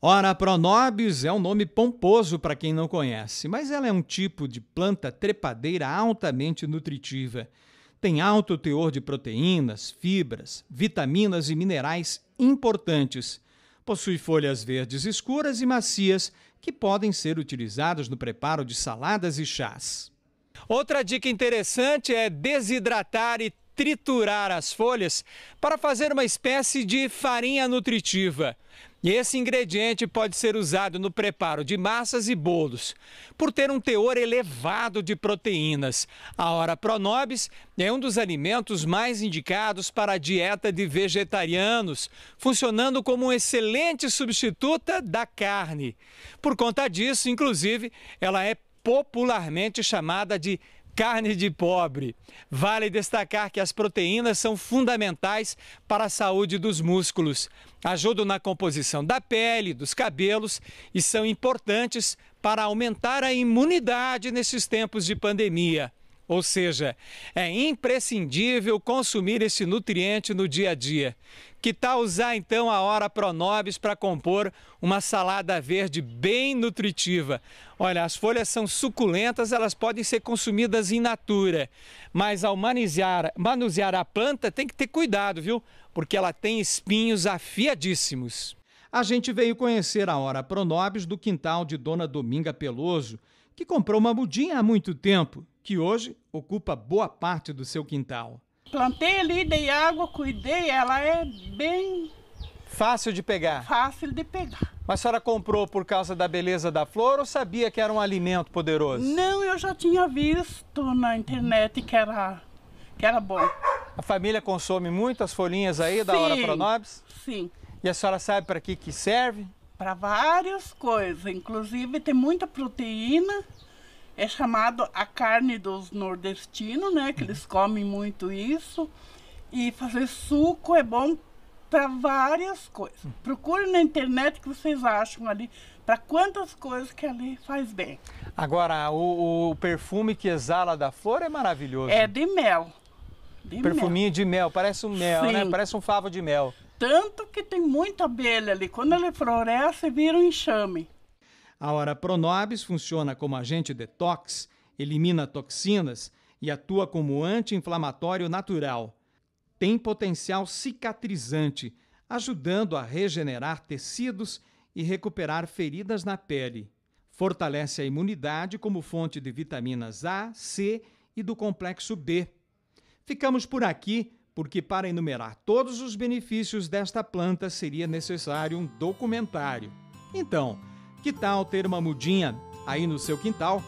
Ora, Pronobis é um nome pomposo para quem não conhece, mas ela é um tipo de planta trepadeira altamente nutritiva. Tem alto teor de proteínas, fibras, vitaminas e minerais importantes. Possui folhas verdes escuras e macias que podem ser utilizadas no preparo de saladas e chás. Outra dica interessante é desidratar e triturar as folhas para fazer uma espécie de farinha nutritiva. E esse ingrediente pode ser usado no preparo de massas e bolos, por ter um teor elevado de proteínas. A Hora Pronobis é um dos alimentos mais indicados para a dieta de vegetarianos, funcionando como um excelente substituta da carne. Por conta disso, inclusive, ela é popularmente chamada de carne de pobre. Vale destacar que as proteínas são fundamentais para a saúde dos músculos, ajudam na composição da pele, dos cabelos e são importantes para aumentar a imunidade nesses tempos de pandemia. Ou seja, é imprescindível consumir esse nutriente no dia a dia. Que tal usar então a hora Pronobis para compor uma salada verde bem nutritiva? Olha, as folhas são suculentas, elas podem ser consumidas in natura, mas ao manusear, manusear a planta tem que ter cuidado, viu? Porque ela tem espinhos afiadíssimos. A gente veio conhecer a hora Pronobis do quintal de Dona Dominga Peloso, que comprou uma mudinha há muito tempo que hoje ocupa boa parte do seu quintal. Plantei ali, dei água, cuidei, ela é bem. Fácil de pegar? Fácil de pegar. Mas a senhora comprou por causa da beleza da flor ou sabia que era um alimento poderoso? Não, eu já tinha visto na internet que era, que era bom. A família consome muitas folhinhas aí da sim, Hora Pronobis? Sim. E a senhora sabe para que, que serve? Para várias coisas, inclusive tem muita proteína, é chamado a carne dos nordestinos, né? Que eles comem muito isso. E fazer suco é bom para várias coisas. Procure na internet que vocês acham ali para quantas coisas que ali faz bem. Agora, o, o, perfume que exala da flor é maravilhoso. É de mel. De Perfuminho mel. de mel, parece um mel, né? Sim. né? Parece um favo de mel. Tanto que tem muita abelha ali. Quando ele floresce, vira um enxame. A Hora Pronobis funciona como agente detox, elimina toxinas e atua como anti-inflamatório natural. Tem potencial cicatrizante, ajudando a regenerar tecidos e recuperar feridas na pele. Fortalece a imunidade como fonte de vitaminas A, C e do complexo B. Ficamos por aqui, porque para enumerar todos os benefícios desta planta seria necessário um documentário. Então, que tal ter uma mudinha aí no seu quintal